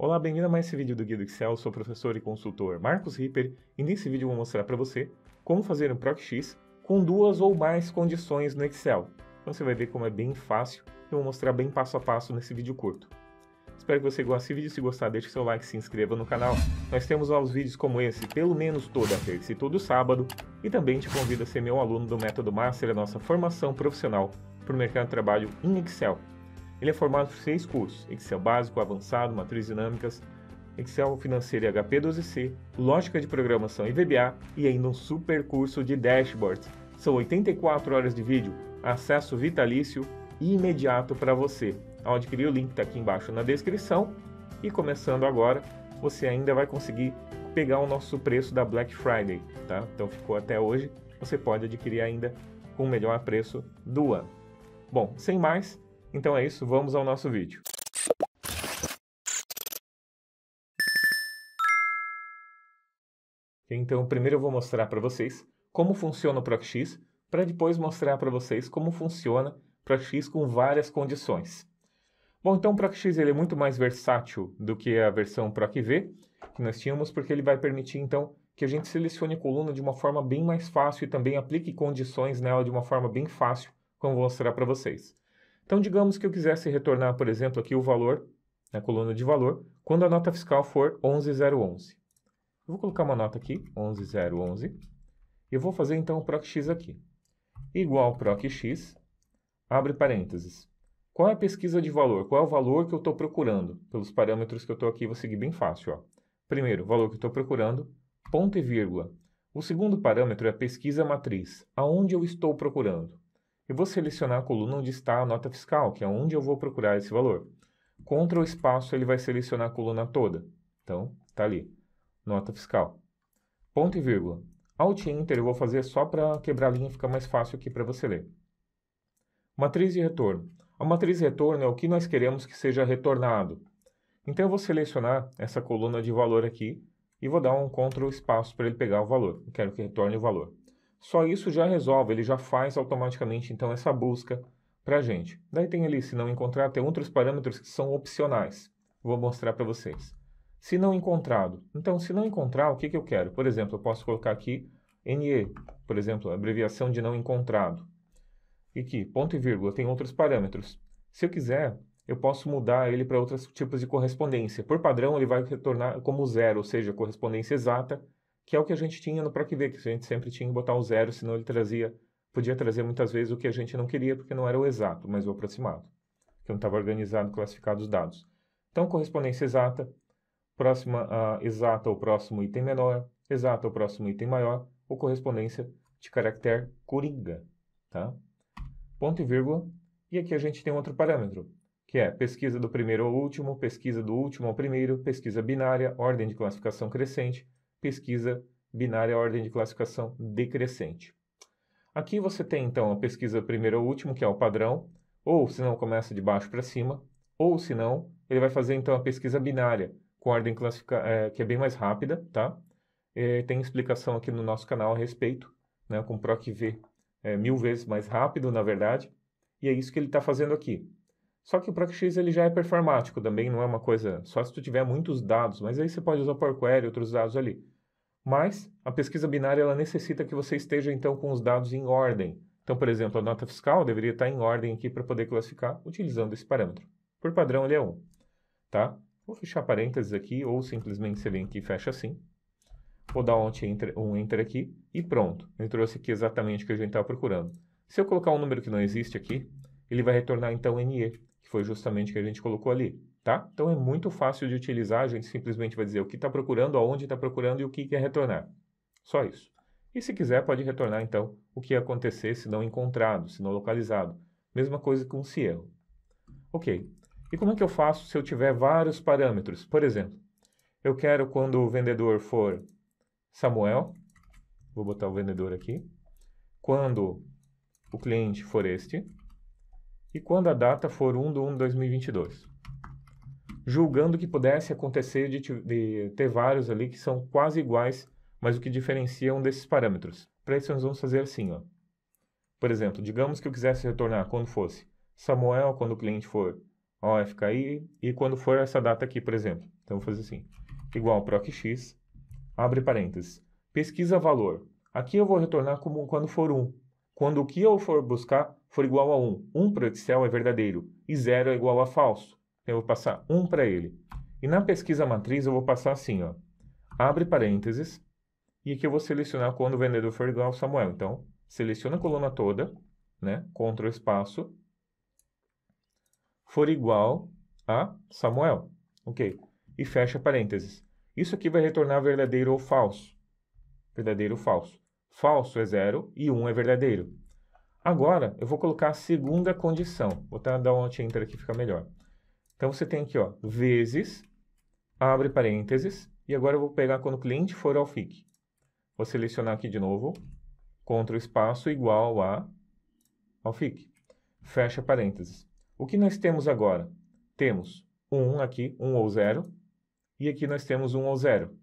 Olá, bem-vindo a mais esse vídeo do Guia do Excel, sou professor e consultor Marcos Ripper e nesse vídeo vou mostrar para você como fazer um PROC-X com duas ou mais condições no Excel. Então você vai ver como é bem fácil e vou mostrar bem passo a passo nesse vídeo curto. Espero que você goste desse vídeo, se gostar deixe seu like e se inscreva no canal. Nós temos novos vídeos como esse pelo menos toda terça e todo sábado e também te convido a ser meu aluno do Método Master, a nossa formação profissional para o mercado de trabalho em Excel. Ele é formado por seis cursos: Excel básico, avançado, matriz dinâmicas, Excel financeiro e HP12C, lógica de programação e VBA e ainda um super curso de dashboards. São 84 horas de vídeo, acesso vitalício e imediato para você. Ao adquirir o link está aqui embaixo na descrição e começando agora, você ainda vai conseguir pegar o nosso preço da Black Friday, tá? Então ficou até hoje, você pode adquirir ainda com o melhor preço do ano. Bom, sem mais, então é isso, vamos ao nosso vídeo. Então, primeiro eu vou mostrar para vocês como funciona o PROCX, para depois mostrar para vocês como funciona o PROCX com várias condições. Bom, então o PROCX ele é muito mais versátil do que a versão PROCV que nós tínhamos, porque ele vai permitir, então, que a gente selecione a coluna de uma forma bem mais fácil e também aplique condições nela de uma forma bem fácil, como vou mostrar para vocês. Então, digamos que eu quisesse retornar, por exemplo, aqui o valor, na né, coluna de valor, quando a nota fiscal for 11011. Eu vou colocar uma nota aqui, 11011, e eu vou fazer então o PROCX aqui. Igual PROCX, abre parênteses. Qual é a pesquisa de valor? Qual é o valor que eu estou procurando? Pelos parâmetros que eu estou aqui, vou seguir bem fácil. Ó. Primeiro, o valor que eu estou procurando, ponto e vírgula. O segundo parâmetro é a pesquisa matriz, aonde eu estou procurando e vou selecionar a coluna onde está a nota fiscal, que é onde eu vou procurar esse valor. Ctrl espaço, ele vai selecionar a coluna toda. Então, tá ali, nota fiscal. Ponto e vírgula. Alt Enter eu vou fazer só para quebrar a linha, fica mais fácil aqui para você ler. Matriz de retorno. A matriz de retorno é o que nós queremos que seja retornado. Então eu vou selecionar essa coluna de valor aqui e vou dar um Ctrl espaço para ele pegar o valor. Eu quero que retorne o valor. Só isso já resolve, ele já faz automaticamente então essa busca para a gente. Daí tem ali, se não encontrar, tem outros parâmetros que são opcionais. Vou mostrar para vocês. Se não encontrado. Então, se não encontrar, o que, que eu quero? Por exemplo, eu posso colocar aqui NE, por exemplo, abreviação de não encontrado. E que, ponto e vírgula, tem outros parâmetros. Se eu quiser, eu posso mudar ele para outros tipos de correspondência. Por padrão, ele vai retornar como zero, ou seja, correspondência exata, que é o que a gente tinha no Proc V, que a gente sempre tinha que botar o zero, senão ele trazia, podia trazer muitas vezes o que a gente não queria, porque não era o exato, mas o aproximado, que não estava organizado, classificado os dados. Então, correspondência exata, próxima uh, exata ou próximo item menor, exata ou próximo item maior, ou correspondência de caractere coringa, tá? Ponto e vírgula. E aqui a gente tem outro parâmetro, que é pesquisa do primeiro ao último, pesquisa do último ao primeiro, pesquisa binária, ordem de classificação crescente, pesquisa binária ordem de classificação decrescente. Aqui você tem então a pesquisa primeiro ao último, que é o padrão, ou se não começa de baixo para cima, ou se não, ele vai fazer então a pesquisa binária com ordem classifica é, que é bem mais rápida, tá? É, tem explicação aqui no nosso canal a respeito, né, com PROC V é, mil vezes mais rápido, na verdade, e é isso que ele está fazendo aqui. Só que o ProcX ele já é performático também, não é uma coisa... Só se tu tiver muitos dados, mas aí você pode usar Power Query, outros dados ali. Mas a pesquisa binária ela necessita que você esteja então com os dados em ordem. Então, por exemplo, a nota fiscal deveria estar em ordem aqui para poder classificar utilizando esse parâmetro. Por padrão, ele é 1. Tá? Vou fechar parênteses aqui, ou simplesmente você vem aqui e fecha assim. Vou dar um enter, um enter aqui e pronto. Ele trouxe aqui exatamente o que a gente estava procurando. Se eu colocar um número que não existe aqui, ele vai retornar então NE que foi justamente o que a gente colocou ali, tá? Então é muito fácil de utilizar, a gente simplesmente vai dizer o que está procurando, aonde está procurando e o que quer retornar. Só isso. E se quiser, pode retornar então o que acontecer se não encontrado, se não localizado. Mesma coisa com se erro. Ok. E como é que eu faço se eu tiver vários parâmetros? Por exemplo, eu quero quando o vendedor for Samuel, vou botar o vendedor aqui. Quando o cliente for este, e quando a data for 1 de 1 de 2022. Julgando que pudesse acontecer de, de ter vários ali que são quase iguais, mas o que diferencia é um desses parâmetros. Para isso, nós vamos fazer assim. Ó. Por exemplo, digamos que eu quisesse retornar quando fosse Samuel, quando o cliente for OFKI, e quando for essa data aqui, por exemplo. Então, vou fazer assim. Igual PROCX, abre parênteses, pesquisa valor. Aqui eu vou retornar como quando for 1. Quando o que eu for buscar for igual a 1, 1 para o Excel é verdadeiro e 0 é igual a falso. Então, eu vou passar 1 para ele. E na pesquisa matriz eu vou passar assim, ó. Abre parênteses e aqui eu vou selecionar quando o vendedor for igual a Samuel. Então, seleciona a coluna toda, né? Ctrl espaço for igual a Samuel. OK. E fecha parênteses. Isso aqui vai retornar verdadeiro ou falso. Verdadeiro ou falso. Falso é 0 e 1 um é verdadeiro. Agora, eu vou colocar a segunda condição. Vou tá, dar um alt enter aqui, fica melhor. Então, você tem aqui, ó, vezes, abre parênteses, e agora eu vou pegar quando o cliente for ao FIC. Vou selecionar aqui de novo, contra o espaço igual a ao FIC. Fecha parênteses. O que nós temos agora? Temos 1 aqui, 1 ou 0, e aqui nós temos 1 ou 0.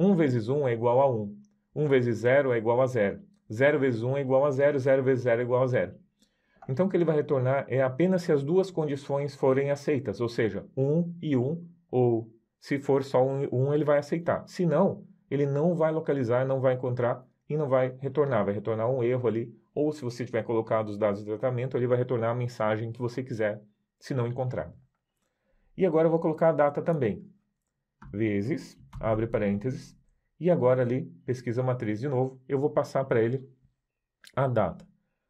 1 vezes 1 é igual a 1. 1 vezes 0 é igual a 0. 0 vezes 1 é igual a 0, 0 vezes 0 é igual a 0. Então, o que ele vai retornar é apenas se as duas condições forem aceitas, ou seja, 1 e 1, ou se for só 1 e 1, ele vai aceitar. Se não, ele não vai localizar, não vai encontrar e não vai retornar. Vai retornar um erro ali, ou se você tiver colocado os dados de tratamento, ele vai retornar a mensagem que você quiser, se não encontrar. E agora eu vou colocar a data também. Vezes, abre parênteses, e agora ali, pesquisa matriz de novo, eu vou passar para ele a data.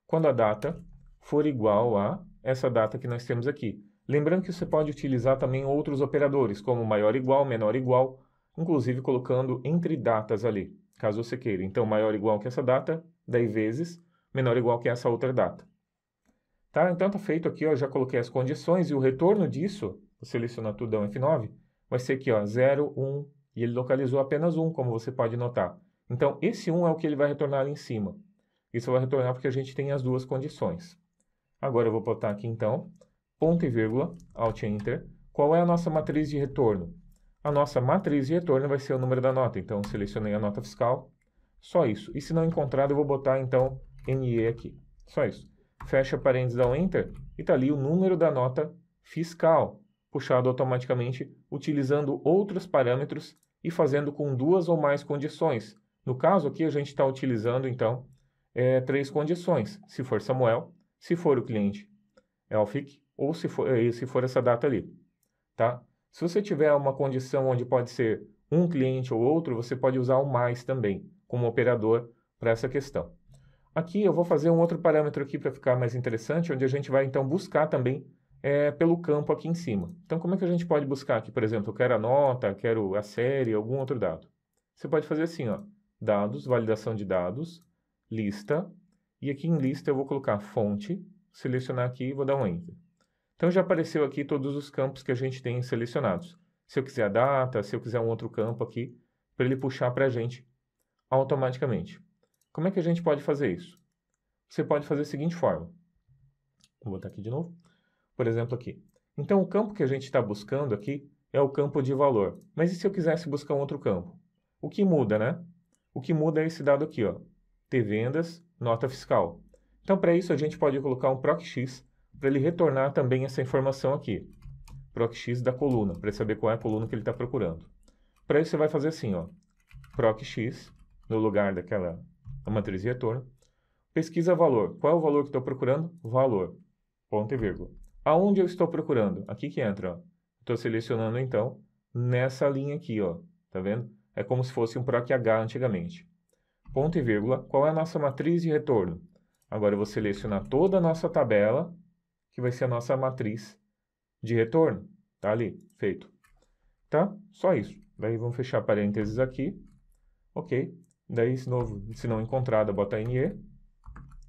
Quando a data for igual a essa data que nós temos aqui. Lembrando que você pode utilizar também outros operadores, como maior igual, menor igual, inclusive colocando entre datas ali, caso você queira. Então, maior igual que essa data, 10 vezes, menor igual que essa outra data. Tá? Então, está feito aqui, ó, já coloquei as condições e o retorno disso, vou selecionar tudo, dá um F9, vai ser aqui, ó, 0, 1, e ele localizou apenas um, como você pode notar. Então, esse 1 um é o que ele vai retornar ali em cima. Isso vai retornar porque a gente tem as duas condições. Agora eu vou botar aqui então, ponto e vírgula, Alt Enter. Qual é a nossa matriz de retorno? A nossa matriz de retorno vai ser o número da nota. Então, selecionei a nota fiscal, só isso. E se não encontrado, eu vou botar então NE aqui. Só isso. Fecha parênteses, dá um Enter e está ali o número da nota fiscal, puxado automaticamente utilizando outros parâmetros e fazendo com duas ou mais condições. No caso aqui, a gente está utilizando, então, é, três condições. Se for Samuel, se for o cliente Elphick, ou se for, eh, se for essa data ali, tá? Se você tiver uma condição onde pode ser um cliente ou outro, você pode usar o mais também, como operador, para essa questão. Aqui eu vou fazer um outro parâmetro aqui para ficar mais interessante, onde a gente vai, então, buscar também é, pelo campo aqui em cima. Então, como é que a gente pode buscar aqui, por exemplo, eu quero a nota, quero a série, algum outro dado? Você pode fazer assim, ó, dados, validação de dados, lista, e aqui em lista eu vou colocar fonte, selecionar aqui e vou dar um enter. Então, já apareceu aqui todos os campos que a gente tem selecionados. Se eu quiser a data, se eu quiser um outro campo aqui, para ele puxar para a gente automaticamente. Como é que a gente pode fazer isso? Você pode fazer da seguinte forma. Vou botar aqui de novo por exemplo, aqui. Então, o campo que a gente está buscando aqui é o campo de valor. Mas e se eu quisesse buscar um outro campo? O que muda, né? O que muda é esse dado aqui, ó. T vendas, nota fiscal. Então, para isso, a gente pode colocar um PROCX para ele retornar também essa informação aqui. PROCX da coluna, para saber qual é a coluna que ele está procurando. Para isso, você vai fazer assim, ó. PROCX, no lugar daquela matriz de retorno. Pesquisa valor. Qual é o valor que estou procurando? Valor. Ponto e vírgula. Aonde eu estou procurando? Aqui que entra, Estou selecionando, então, nessa linha aqui, ó. Tá vendo? É como se fosse um PROC H antigamente. Ponto e vírgula. Qual é a nossa matriz de retorno? Agora eu vou selecionar toda a nossa tabela, que vai ser a nossa matriz de retorno. Tá ali, feito. Tá? Só isso. Daí vamos fechar parênteses aqui. Ok. Daí, se, novo, se não encontrada, bota NE.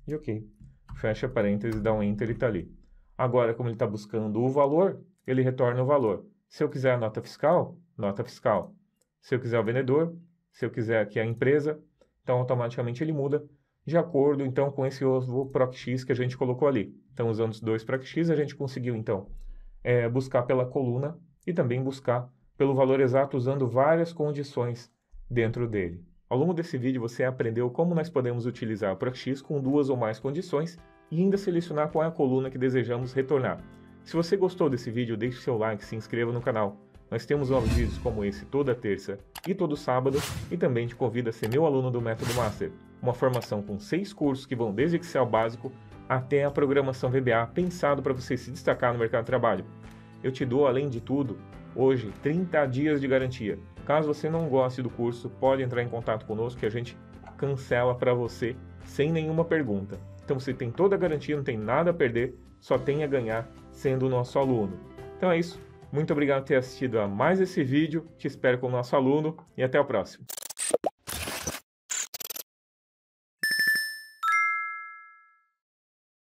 E ok. Fecha parênteses, dá um Enter e tá ali. Agora, como ele está buscando o valor, ele retorna o valor. Se eu quiser a nota fiscal, nota fiscal. Se eu quiser o vendedor, se eu quiser aqui a empresa, então automaticamente ele muda de acordo então com esse outro PROCX que a gente colocou ali. Então, usando os dois PROCX, a gente conseguiu então é, buscar pela coluna e também buscar pelo valor exato usando várias condições dentro dele. Ao longo desse vídeo você aprendeu como nós podemos utilizar o PROCX com duas ou mais condições e ainda selecionar qual é a coluna que desejamos retornar. Se você gostou desse vídeo, deixe seu like e se inscreva no canal. Nós temos novos vídeos como esse toda terça e todo sábado e também te convido a ser meu aluno do Método Master, uma formação com seis cursos que vão desde Excel básico até a programação VBA pensado para você se destacar no mercado de trabalho. Eu te dou, além de tudo, hoje 30 dias de garantia. Caso você não goste do curso, pode entrar em contato conosco que a gente cancela para você sem nenhuma pergunta. Então você tem toda a garantia, não tem nada a perder, só tem a ganhar sendo nosso aluno. Então é isso. Muito obrigado por ter assistido a mais esse vídeo. Te espero como nosso aluno e até o próximo.